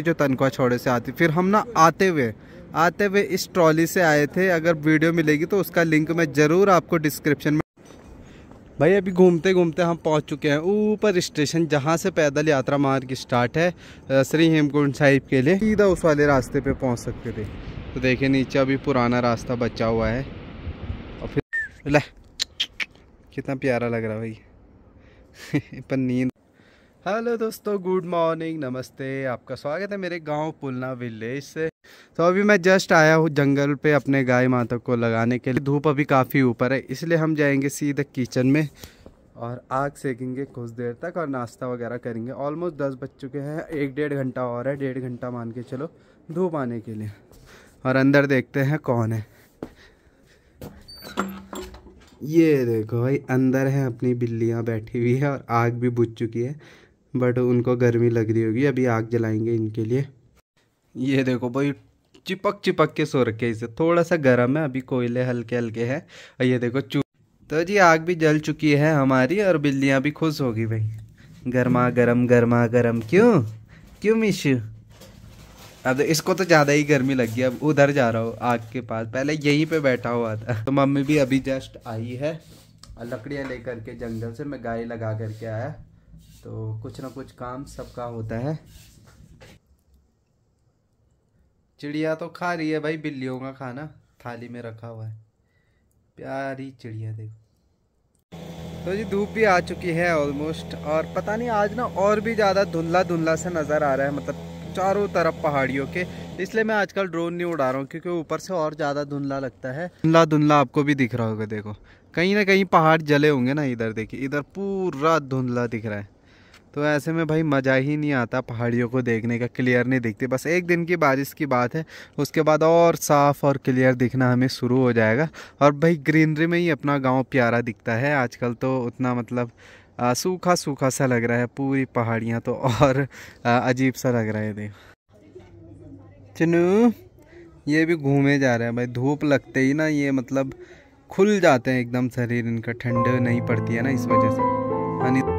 जो तनख्वाह छोड़े से आती फिर हम ना आते हुए आते हुए इस ट्रॉली से आए थे अगर वीडियो मिलेगी तो उसका लिंक मैं ज़रूर आपको डिस्क्रिप्शन में भाई अभी घूमते घूमते हम पहुंच चुके हैं ऊपर स्टेशन जहां से पैदल यात्रा मार्ग स्टार्ट है श्री हेमकुंड साहिब के लिए सीधा उस वाले रास्ते पे पहुंच सकते थे तो देखिए नीचे अभी पुराना रास्ता बचा हुआ है और फिर ले कितना प्यारा लग रहा भाई पर नींद हेलो दोस्तों गुड मॉर्निंग नमस्ते आपका स्वागत है मेरे गांव पुलना विलेज से तो अभी मैं जस्ट आया हूँ जंगल पे अपने गाय माता को लगाने के लिए धूप अभी काफ़ी ऊपर है इसलिए हम जाएंगे सीधे किचन में और आग सेकेंगे कुछ देर तक और नाश्ता वगैरह करेंगे ऑलमोस्ट दस बज चुके हैं एक डेढ़ घंटा और है डेढ़ घंटा मान के चलो धूप आने के लिए और अंदर देखते हैं कौन है ये देखो भाई अंदर है अपनी बिल्लियाँ बैठी हुई है और आग भी बुझ चुकी है बट उनको गर्मी लग रही होगी अभी आग जलाएंगे इनके लिए ये देखो भाई चिपक चिपक के सो रखे इसे थोड़ा सा गर्म है अभी कोयले हल्के हल्के हैं और ये देखो चू तो जी आग भी जल चुकी है हमारी और बिल्लियाँ भी खुश होगी भाई गर्मा गर्म गर्मा गर्म क्यों क्यों मिश अब इसको तो ज़्यादा ही गर्मी लग गई अब उधर जा रहा हूँ आग के पास पहले यहीं पे बैठा हुआ था तो मम्मी भी अभी जस्ट आई है लकड़ियाँ लेकर के जंगल से मैं गाय लगा करके आया तो कुछ ना कुछ काम सबका होता है चिड़िया तो खा रही है भाई बिल्लियों का खाना थाली में रखा हुआ है प्यारी चिड़िया देखो तो जी धूप भी आ चुकी है ऑलमोस्ट और पता नहीं आज ना और भी ज़्यादा धुंधला धुंधला से नज़र आ रहा है मतलब चारों तरफ पहाड़ियों के इसलिए मैं आजकल ड्रोन नहीं उड़ा रहा हूँ क्योंकि ऊपर से और ज़्यादा धुंधला लगता है धुंधला धुंधला आपको भी दिख रहा होगा देखो कहीं ना कहीं पहाड़ जले होंगे ना इधर देखिए इधर पूरा धुंधला दिख रहा है तो ऐसे में भाई मज़ा ही नहीं आता पहाड़ियों को देखने का क्लियर नहीं दिखती बस एक दिन की बारिश की बात है उसके बाद और साफ़ और क्लियर दिखना हमें शुरू हो जाएगा और भाई ग्रीनरी में ही अपना गाँव प्यारा दिखता है आजकल तो उतना मतलब सूखा सूखा सा लग रहा है पूरी पहाड़ियाँ तो और अजीब सा लग रहा है देख चनू ये भी घूमे जा रहे हैं भाई धूप लगते ही ना ये मतलब खुल जाते हैं एकदम शरीर इनका ठंड नहीं पड़ती है ना इस वजह से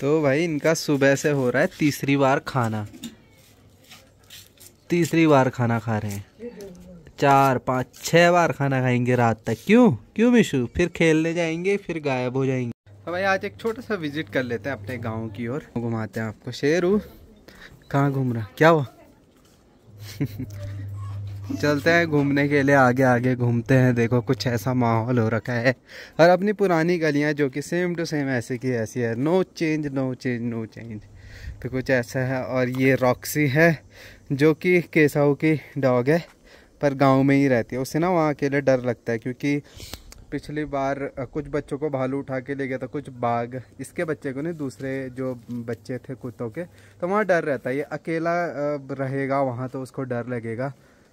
तो भाई इनका सुबह से हो रहा है तीसरी बार खाना तीसरी बार खाना खा रहे हैं चार पाँच छः बार खाना खाएंगे रात तक क्यों क्यों मिशु फिर खेलने जाएंगे फिर गायब हो जाएंगे तो भाई आज एक छोटा सा विजिट कर लेते हैं अपने गांव की ओर घुमाते हैं आपको शेरू कहाँ घूम रहा क्या हुआ चलते हैं घूमने के लिए आगे आगे घूमते हैं देखो कुछ ऐसा माहौल हो रखा है और अपनी पुरानी गलियां जो कि सेम टू सेम ऐसे की ऐसी है no change no change no change तो कुछ ऐसा है और ये रॉक्सी है जो कि केसाऊ की डॉग है पर गांव में ही रहती है उससे ना वहाँ अकेले डर लगता है क्योंकि पिछली बार कुछ बच्चों को भालू उठा के ले गया था कुछ बाघ इसके बच्चे को नहीं दूसरे जो बच्चे थे कुत्तों के तो वहाँ डर रहता है ये अकेला रहेगा वहाँ तो उसको डर लगेगा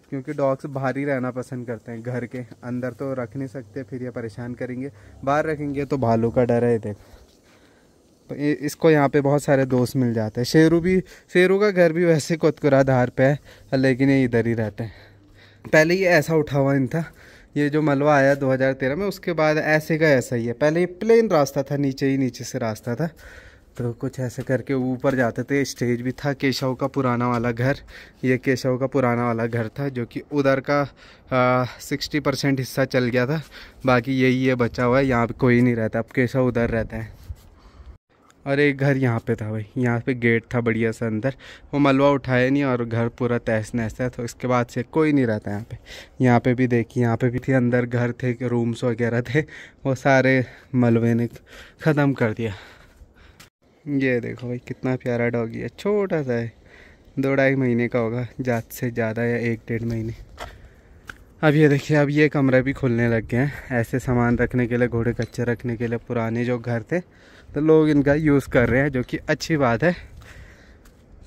क्योंकि डॉग्स बाहर ही रहना पसंद करते हैं घर के अंदर तो रख नहीं सकते फिर ये परेशान करेंगे बाहर रखेंगे तो भालू का डर है देख तो इसको यहाँ पे बहुत सारे दोस्त मिल जाते हैं शेरू भी शेरू का घर भी वैसे कोतकुरा धार पे है लेकिन ये इधर ही रहते हैं पहले ये ऐसा उठा हुआ इन था ये जो मलबा आया 2013 में उसके बाद ऐसे का ऐसा ही है पहले ये प्लेन रास्ता था नीचे ही नीचे से रास्ता था तो कुछ ऐसे करके ऊपर जाते थे स्टेज भी था केशव का पुराना वाला घर ये केशव का पुराना वाला घर था जो कि उधर का सिक्सटी परसेंट हिस्सा चल गया था बाकी यही ये बचा हुआ है यहाँ पे कोई नहीं रहता अब केशव उधर रहता है और एक घर यहाँ पे था भाई यहाँ पे गेट था बढ़िया सा अंदर वो मलबा उठाया नहीं और घर पूरा तहस नहस था तो इसके बाद से कोई नहीं रहता यहाँ पे यहाँ पे भी देखी यहाँ पे भी थी अंदर घर थे रूम्स वगैरह थे वो सारे मलबे ने ख़त्म कर दिया ये देखो भाई कितना प्यारा डॉगी है छोटा सा है दो ढाई महीने का होगा ज़्यादा से ज़्यादा या एक डेढ़ महीने अब ये देखिए अब ये कमरे भी खुलने लग गए हैं ऐसे सामान रखने के लिए घोड़े कच्चे रखने के लिए पुराने जो घर थे तो लोग इनका यूज़ कर रहे हैं जो कि अच्छी बात है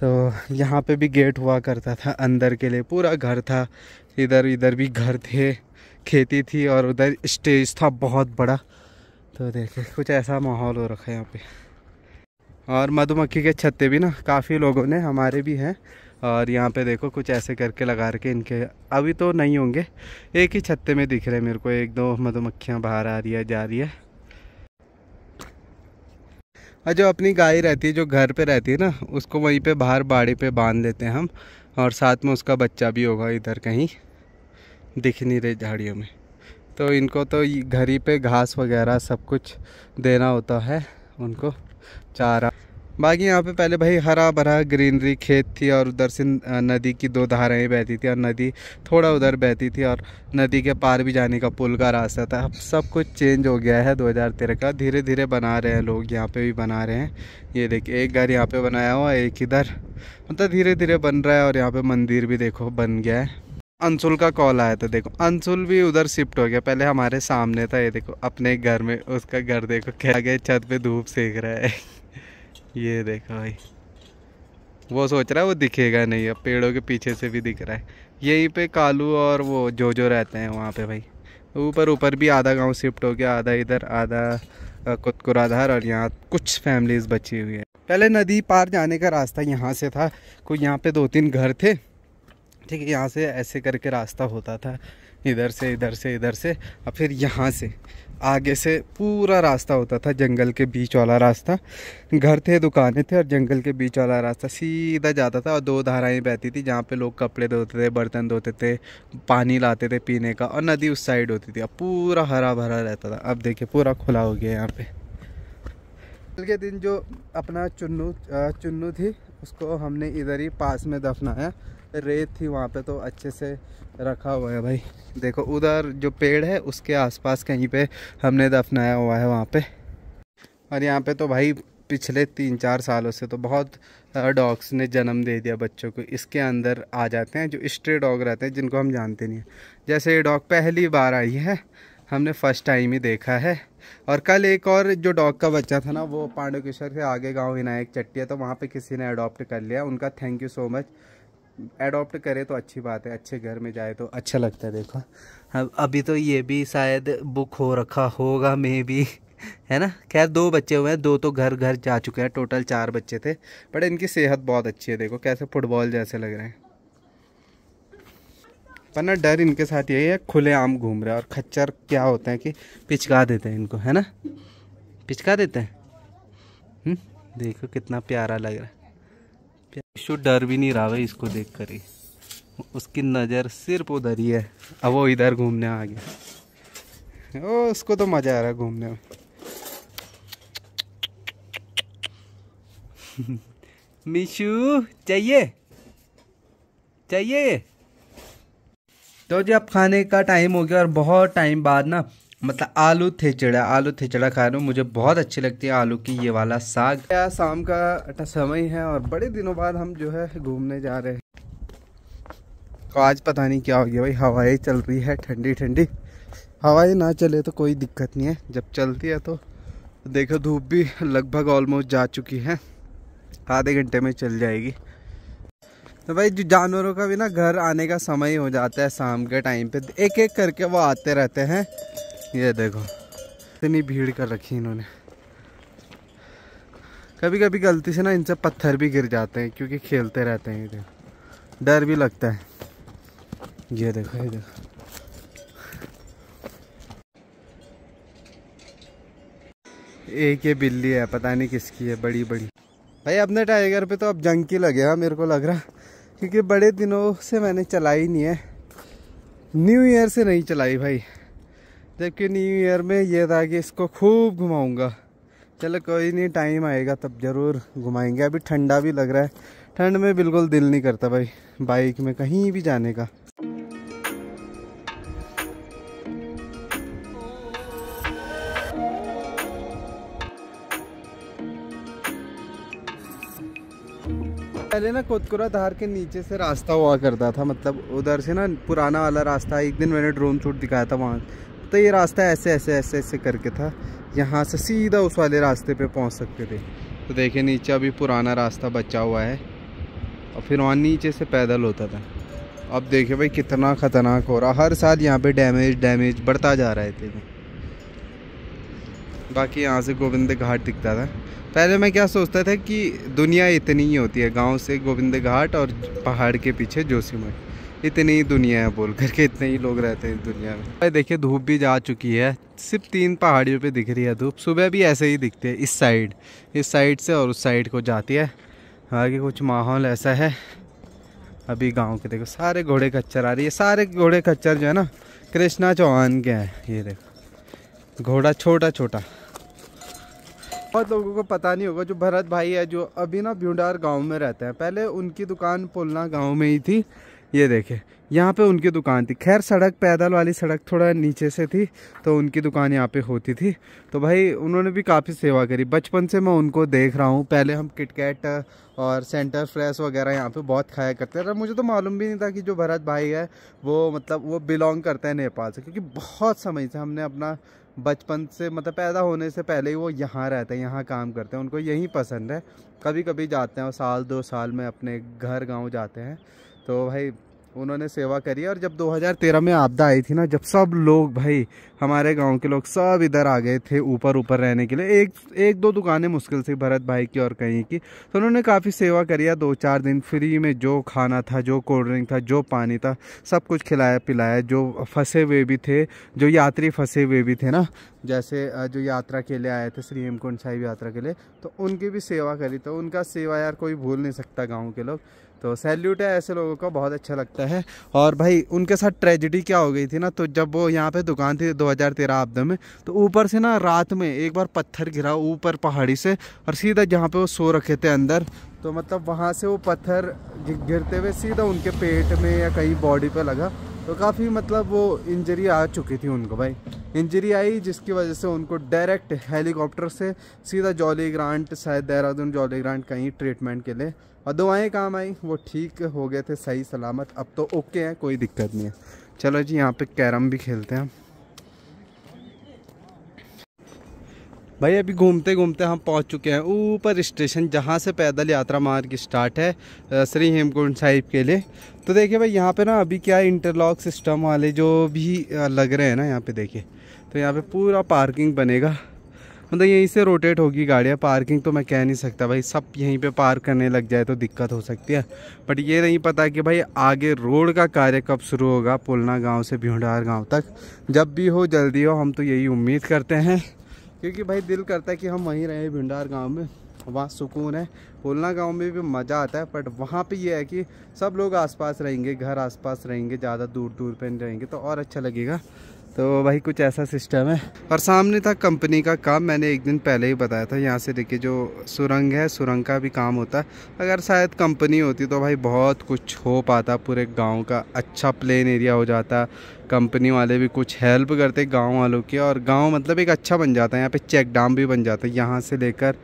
तो यहाँ पे भी गेट हुआ करता था अंदर के लिए पूरा घर था इधर इधर भी घर थे खेती थी और उधर स्टेज था बहुत बड़ा तो देखिए कुछ ऐसा माहौल हो रखा है यहाँ पर और मधुमक्खी के छत्ते भी ना काफ़ी लोगों ने हमारे भी हैं और यहाँ पे देखो कुछ ऐसे करके लगा रखे इनके अभी तो नहीं होंगे एक ही छत्ते में दिख रहे हैं मेरे को एक दो मधुमक्खियाँ बाहर आ रही है जा रही है और जो अपनी गाय रहती है जो घर पे रहती है ना उसको वहीं पे बाहर बाड़ी पे बांध देते हैं हम और साथ में उसका बच्चा भी होगा इधर कहीं दिख नहीं रहे झाड़ियों में तो इनको तो घर ही पे घास वगैरह सब कुछ देना होता है उनको चारा बाकी यहाँ पे पहले भाई हरा भरा ग्रीनरी खेत थी और उधर से नदी की दो धाराएं बहती थी और नदी थोड़ा उधर बहती थी और नदी के पार भी जाने का पुल का रास्ता था अब सब कुछ चेंज हो गया है 2013 का धीरे धीरे बना रहे हैं लोग यहाँ पे भी बना रहे हैं ये देखिए एक घर यहाँ पे बनाया हुआ एक इधर मतलब धीरे धीरे बन रहा है और यहाँ पर मंदिर भी देखो बन गया है अंशुल का कॉल आया था देखो अंशुल भी उधर शिफ्ट हो गया पहले हमारे सामने था ये देखो अपने घर में उसका घर देखो क्या गया छत पे धूप सेक रहा है ये देखो भाई वो सोच रहा है वो दिखेगा नहीं अब पेड़ों के पीछे से भी दिख रहा है यहीं पे कालू और वो जो जो रहते हैं वहाँ पे भाई ऊपर ऊपर भी आधा गांव शिफ्ट हो गया आधा इधर आधा कुतकुराधार और यहाँ कुछ फैमिलीज़ बची हुई है पहले नदी पार जाने का रास्ता यहाँ से था कोई यहाँ पे दो तीन घर थे ठीक है यहाँ से ऐसे करके रास्ता होता था इधर से इधर से इधर से और फिर यहाँ से आगे से पूरा रास्ता होता था जंगल के बीच वाला रास्ता घर थे दुकानें थे और जंगल के बीच वाला रास्ता सीधा जाता था और दो धाराएं बहती थी जहाँ पे लोग कपड़े धोते थे बर्तन धोते थे पानी लाते थे पीने का और नदी उस साइड होती थी अब पूरा हरा भरा रहता था अब देखिए पूरा खुला हो गया यहाँ पे कल के दिन जो अपना चुन्नू चुन्नू थी उसको हमने इधर ही पास में दफनाया रेत थी वहाँ पे तो अच्छे से रखा हुआ है भाई देखो उधर जो पेड़ है उसके आसपास कहीं पे हमने दफनाया हुआ है वहाँ पे और यहाँ पे तो भाई पिछले तीन चार सालों से तो बहुत डॉग्स ने जन्म दे दिया बच्चों को इसके अंदर आ जाते हैं जो स्ट्रे डॉग रहते हैं जिनको हम जानते नहीं हैं जैसे ये डॉग पहली बार आई है हमने फ़र्स्ट टाइम ही देखा है और कल एक और जो डॉग का बच्चा था ना वो पांडुकेश्वर से आगे गांव विनायक चट्टिया तो वहाँ पे किसी ने अडॉप्ट कर लिया उनका thank you so much adopt करे तो अच्छी बात है अच्छे घर में जाए तो अच्छा लगता है देखो अब अभी तो ये भी शायद बुक हो रखा होगा मे भी है ना खैर दो बच्चे हुए हैं दो तो घर घर जा चुके हैं टोटल चार बच्चे थे बट इनकी सेहत बहुत अच्छी है देखो कैसे फुटबॉल जैसे लग रहे हैं पर ना डर इनके साथ यही है खुले आम घूम रहे हैं और खच्चर क्या होते हैं कि पिचका देते हैं इनको है ना पिचका देते हैं हम्म, देखो कितना प्यारा लग रहा है शो डर भी नहीं रहा भाई इसको देख कर ही उसकी नज़र सिर्फ उधर ही है अब वो इधर घूमने आ गया ओ उसको तो मज़ा आ रहा है घूमने में मिशु चाहिए चाहिए तो जी अब खाने का टाइम हो गया और बहुत टाइम बाद ना मतलब आलू थेचड़ा आलू थेचड़ा खा रहा हूँ मुझे बहुत अच्छी लगती है आलू की ये वाला साग क्या शाम का समय है और बड़े दिनों बाद हम जो है घूमने जा रहे हैं तो आज पता नहीं क्या हो गया भाई हवाएं चल रही है ठंडी ठंडी हवाएं ना चले तो कोई दिक्कत नहीं है जब चलती है तो देखो धूप भी लगभग ऑलमोस्ट जा चुकी है आधे घंटे में चल जाएगी तो भाई जो जानवरों का भी ना घर आने का समय हो जाता है शाम के टाइम पे एक एक करके वो आते रहते हैं ये देखो इतनी भीड़ कर रखी इन्होंने कभी कभी गलती से ना इनसे पत्थर भी गिर जाते हैं क्योंकि खेलते रहते हैं इधर डर भी लगता है ये देखो ये देखो एक ये बिल्ली है पता नहीं किसकी है बड़ी बड़ी भाई अपने टाइगर पे तो अब जंग की हा मेरे को लग रहा क्योंकि बड़े दिनों से मैंने चलाई नहीं है न्यू ईयर से नहीं चलाई भाई जबकि न्यू ईयर में ये था कि इसको खूब घुमाऊंगा चलो कोई नहीं टाइम आएगा तब ज़रूर घुमाएंगे अभी ठंडा भी लग रहा है ठंड में बिल्कुल दिल नहीं करता भाई बाइक में कहीं भी जाने का पहले ना कोतकुरा धार के नीचे से रास्ता हुआ करता था मतलब उधर से ना पुराना वाला रास्ता एक दिन मैंने ड्रोन शूट दिखाया था वहाँ तो ये रास्ता ऐसे ऐसे ऐसे ऐसे करके था यहाँ से सीधा उस वाले रास्ते पे पहुँच सकते थे तो देखिए नीचे अभी पुराना रास्ता बचा हुआ है और फिर वहाँ नीचे से पैदल होता था अब देखिए भाई कितना ख़तरनाक हो रहा हर साल यहाँ पे डैमेज डैमेज बढ़ता जा रहा है बाकी यहाँ से गोविंद घाट दिखता था पहले मैं क्या सोचता था कि दुनिया इतनी ही होती है गांव से गोविंद घाट और पहाड़ के पीछे जोशीमठ इतनी ही दुनिया है बोल करके इतने ही लोग रहते हैं इस दुनिया में भाई देखिए धूप भी जा चुकी है सिर्फ तीन पहाड़ियों पे दिख रही है धूप सुबह भी ऐसे ही दिखते हैं इस साइड इस साइड से और उस साइड को जाती है आगे कुछ माहौल ऐसा है अभी गांव के देखो सारे घोड़े खच्चर आ रही है सारे घोड़े खच्चर जो है ना कृष्णा चौहान के हैं ये देखो घोड़ा छोटा छोटा बहुत लोगों को पता नहीं होगा जो भरत भाई है जो अभी ना भ्यूडार गांव में रहते हैं पहले उनकी दुकान पुलना गांव में ही थी ये देखे यहाँ पे उनकी दुकान थी खैर सड़क पैदल वाली सड़क थोड़ा नीचे से थी तो उनकी दुकान यहाँ पे होती थी तो भाई उन्होंने भी काफ़ी सेवा करी बचपन से मैं उनको देख रहा हूँ पहले हम किटकैट और सेंटर फ्रेश वगैरह यहाँ पे बहुत खाया करते थे मुझे तो मालूम भी नहीं था कि जो भरत भाई है वो मतलब वो बिलोंग करते हैं नेपाल से क्योंकि बहुत समय से हमने अपना बचपन से मतलब पैदा होने से पहले ही वो यहाँ रहते हैं यहाँ काम करते हैं उनको यहीं पसंद है कभी कभी जाते हैं और साल दो साल में अपने घर गाँव जाते हैं तो भाई उन्होंने सेवा करी और जब 2013 में आपदा आई थी ना जब सब लोग भाई हमारे गांव के लोग सब इधर आ गए थे ऊपर ऊपर रहने के लिए एक एक दो दुकानें मुश्किल से भरत भाई की और कहीं की तो उन्होंने काफ़ी सेवा है दो चार दिन फ्री में जो खाना था जो कोल्ड ड्रिंक था जो पानी था सब कुछ खिलाया पिलाया जो फंसे हुए भी थे जो यात्री फंसे हुए भी थे ना जैसे जो यात्रा के लिए आए थे श्री हेमकुंड साहिब यात्रा के लिए तो उनकी भी सेवा करी तो उनका सेवा यार कोई भूल नहीं सकता गाँव के लोग तो सैल्यूट है ऐसे लोगों का बहुत अच्छा लगता है और भाई उनके साथ ट्रेजिडी क्या हो गई थी ना तो जब वो यहाँ पे दुकान थी 2013 आपदा में तो ऊपर से ना रात में एक बार पत्थर गिरा ऊपर पहाड़ी से और सीधा जहाँ पे वो सो रखे थे अंदर तो मतलब वहाँ से वो पत्थर गिरते हुए सीधा उनके पेट में या कहीं बॉडी पर लगा तो काफ़ी मतलब वो इंजरी आ चुकी थी उनको भाई इंजरी आई जिसकी वजह से उनको डायरेक्ट हेलीकॉप्टर से सीधा जॉली ग्रांट शायद देहरादून जॉली ग्रांट कहीं ट्रीटमेंट के लिए और दवाएँ काम आई वो ठीक हो गए थे सही सलामत अब तो ओके हैं कोई दिक्कत नहीं है चलो जी यहाँ पे कैरम भी खेलते हैं भाई अभी घूमते घूमते हम पहुंच चुके हैं ऊपर स्टेशन जहां से पैदल यात्रा मार्ग स्टार्ट है श्री हेमकुंड साहिब के लिए तो देखिए भाई यहाँ पे ना अभी क्या इंटरलॉक सिस्टम वाले जो भी लग रहे हैं ना यहाँ पे देखिए तो यहाँ पे पूरा पार्किंग बनेगा मतलब यहीं से रोटेट होगी गाड़ियाँ पार्किंग तो मैं कह नहीं सकता भाई सब यहीं पे पार्क करने लग जाए तो दिक्कत हो सकती है बट ये नहीं पता कि भाई आगे रोड का कार्य कब शुरू होगा पुलना गांव से भिंडार गांव तक जब भी हो जल्दी हो हम तो यही उम्मीद करते हैं क्योंकि भाई दिल करता है कि हम वहीं रहें भिंडार गाँव में वहाँ सुकून है होलना गांव में भी मज़ा आता है बट वहाँ पे ये है कि सब लोग आसपास रहेंगे घर आसपास रहेंगे ज़्यादा दूर दूर पर रहेंगे तो और अच्छा लगेगा तो भाई कुछ ऐसा सिस्टम है और सामने था कंपनी का काम मैंने एक दिन पहले ही बताया था यहाँ से देखिए जो सुरंग है सुरंग का भी काम होता है अगर शायद कंपनी होती तो भाई बहुत कुछ हो पाता पूरे गांव का अच्छा प्लेन एरिया हो जाता कंपनी वाले भी कुछ हेल्प करते गांव वालों की और गांव मतलब एक अच्छा बन जाता है यहाँ पर चेक डाम भी बन जाता है यहाँ से लेकर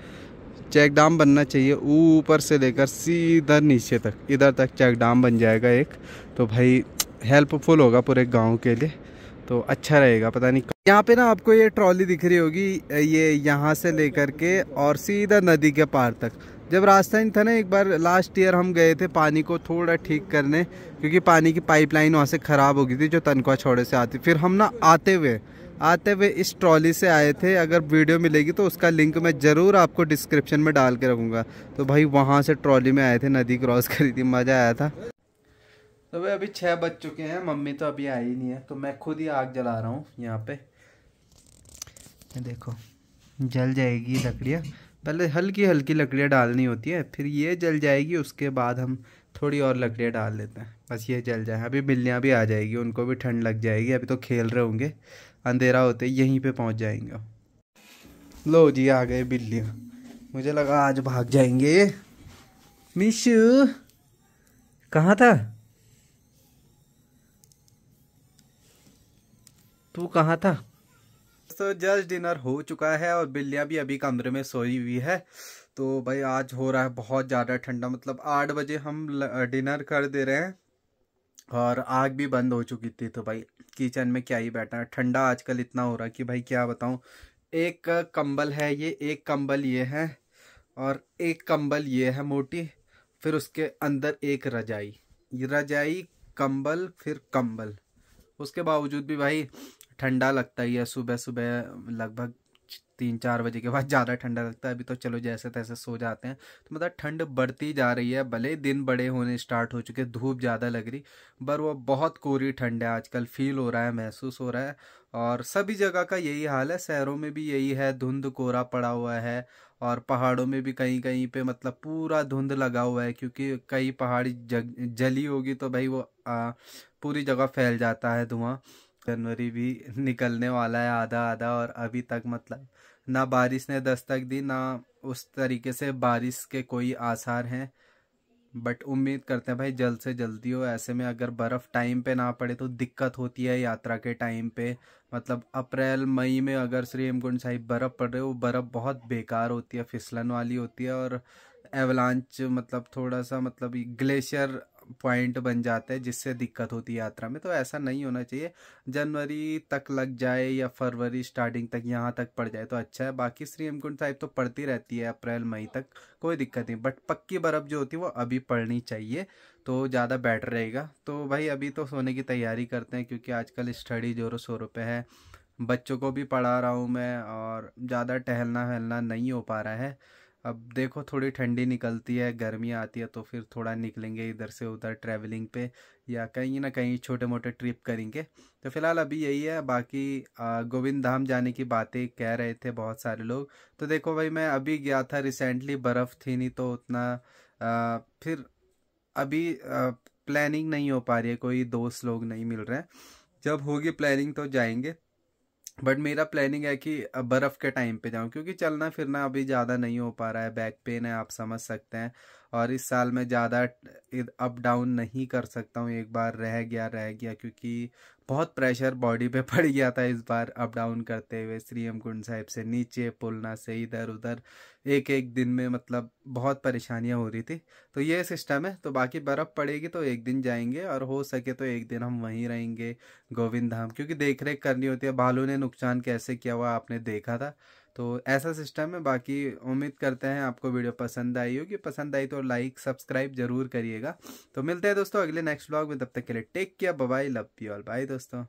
चेक डाम बनना चाहिए ऊपर से लेकर सीधा नीचे तक इधर तक चेक डाम बन जाएगा एक तो भाई हेल्पफुल होगा पूरे गाँव के लिए तो अच्छा रहेगा पता नहीं यहाँ पे ना आपको ये ट्रॉली दिख रही होगी ये यहाँ से लेकर के और सीधा नदी के पार तक जब रास्ता ही था ना एक बार लास्ट ईयर हम गए थे पानी को थोड़ा ठीक करने क्योंकि पानी की पाइपलाइन वहाँ से ख़राब हो गई थी जो तनख्वाह छोड़े से आती फिर हम ना आते हुए आते हुए इस ट्रॉली से आए थे अगर वीडियो मिलेगी तो उसका लिंक मैं ज़रूर आपको डिस्क्रिप्शन में डाल के रखूँगा तो भाई वहाँ से ट्रॉली में आए थे नदी क्रॉस करी थी मज़ा आया था तो भाई अभी छः बज चुके हैं मम्मी तो अभी आई नहीं है तो मैं खुद ही आग जला रहा हूँ यहाँ पे देखो जल जाएगी लकड़ियाँ पहले हल्की हल्की लकड़ियाँ डालनी होती है फिर ये जल जाएगी उसके बाद हम थोड़ी और लकड़ियाँ डाल लेते हैं बस ये जल जाए अभी बिल्लियाँ भी आ जाएगी उनको भी ठंड लग जाएगी अभी तो खेल रहे होंगे अंधेरा होते यहीं पर पहुँच जाएंगे लो जी आ गए बिल्लियाँ मुझे लगा आज भाग जाएंगे मिशू कहाँ था तू कहाँ था तो जस्ट डिनर हो चुका है और बिल्लियाँ भी अभी कमरे में सोई हुई है तो भाई आज हो रहा है बहुत ज़्यादा ठंडा मतलब आठ बजे हम डिनर कर दे रहे हैं और आग भी बंद हो चुकी थी तो भाई किचन में क्या ही बैठा है ठंडा आजकल इतना हो रहा है कि भाई क्या बताऊँ एक कंबल है ये एक कंबल ये है और एक कंबल ये है मोटी फिर उसके अंदर एक रजाई रजाई कंबल फिर कंबल उसके बावजूद भी भाई ठंडा लगता ही है सुबह सुबह लगभग तीन चार बजे के बाद ज़्यादा ठंडा लगता है अभी तो चलो जैसे तैसे सो जाते हैं तो मतलब ठंड बढ़ती जा रही है भले ही दिन बड़े होने स्टार्ट हो चुके धूप ज़्यादा लग रही पर वो बहुत कोरी ठंड है आजकल फील हो रहा है महसूस हो रहा है और सभी जगह का यही हाल है शहरों में भी यही है धुंध कोरा पड़ा हुआ है और पहाड़ों में भी कहीं कहीं पे मतलब पूरा धुंध लगा हुआ है क्योंकि कई पहाड़ी जग जली होगी तो भाई वो आ, पूरी जगह फैल जाता है धुआं जनवरी भी निकलने वाला है आधा आधा और अभी तक मतलब ना बारिश ने दस्तक दी ना उस तरीके से बारिश के कोई आसार हैं बट उम्मीद करते हैं भाई जल्द से जल्दी हो ऐसे में अगर बर्फ़ टाइम पे ना पड़े तो दिक्कत होती है यात्रा के टाइम पे मतलब अप्रैल मई में अगर श्री हेमकुंड साहिब बर्फ़ पड़ रही हो बर्फ़ बहुत बेकार होती है फिसलन वाली होती है और एवलांच मतलब थोड़ा सा मतलब ग्लेशियर पॉइंट बन जाते हैं जिससे दिक्कत होती है यात्रा में तो ऐसा नहीं होना चाहिए जनवरी तक लग जाए या फरवरी स्टार्टिंग तक यहाँ तक पड़ जाए तो अच्छा है बाकी श्री हेमकुंड साहिब तो पड़ती रहती है अप्रैल मई तक कोई दिक्कत नहीं बट पक्की बर्फ़ जो होती है वो अभी पड़नी चाहिए तो ज़्यादा बेटर रहेगा तो भाई अभी तो सोने की तैयारी करते हैं क्योंकि आजकल स्टडी जोरों शोरों पर है बच्चों को भी पढ़ा रहा हूँ मैं और ज़्यादा टहलना वहलना नहीं हो पा रहा है अब देखो थोड़ी ठंडी निकलती है गर्मी आती है तो फिर थोड़ा निकलेंगे इधर से उधर ट्रैवलिंग पे या कहीं ना कहीं छोटे मोटे ट्रिप करेंगे तो फिलहाल अभी यही है बाकी गोविंद धाम जाने की बातें कह रहे थे बहुत सारे लोग तो देखो भाई मैं अभी गया था रिसेंटली बर्फ़ थी नहीं तो उतना आ, फिर अभी आ, प्लानिंग नहीं हो पा रही है कोई दोस्त लोग नहीं मिल रहे हैं जब होगी प्लानिंग तो जाएंगे बट मेरा प्लानिंग है कि बर्फ़ के टाइम पे जाऊँ क्योंकि चलना फिरना अभी ज़्यादा नहीं हो पा रहा है बैक पेन है आप समझ सकते हैं और इस साल मैं ज़्यादा अप डाउन नहीं कर सकता हूँ एक बार रह गया रह गया क्योंकि बहुत प्रेशर बॉडी पे पड़ गया था इस बार अप डाउन करते हुए श्री कुंड साहिब से नीचे पुलना से इधर उधर एक एक दिन में मतलब बहुत परेशानियाँ हो रही थी तो ये सिस्टम है तो बाकी बर्फ़ पड़ेगी तो एक दिन जाएंगे और हो सके तो एक दिन हम वहीं रहेंगे गोविंद धाम क्योंकि देख रेख करनी होती है भालू ने नुकसान कैसे किया हुआ आपने देखा था तो ऐसा सिस्टम है बाकी उम्मीद करते हैं आपको वीडियो पसंद आई होगी पसंद आई तो लाइक सब्सक्राइब जरूर करिएगा तो मिलते हैं दोस्तों अगले नेक्स्ट ब्लॉग में तब तक के लिए take care bye love you all bye दोस्तों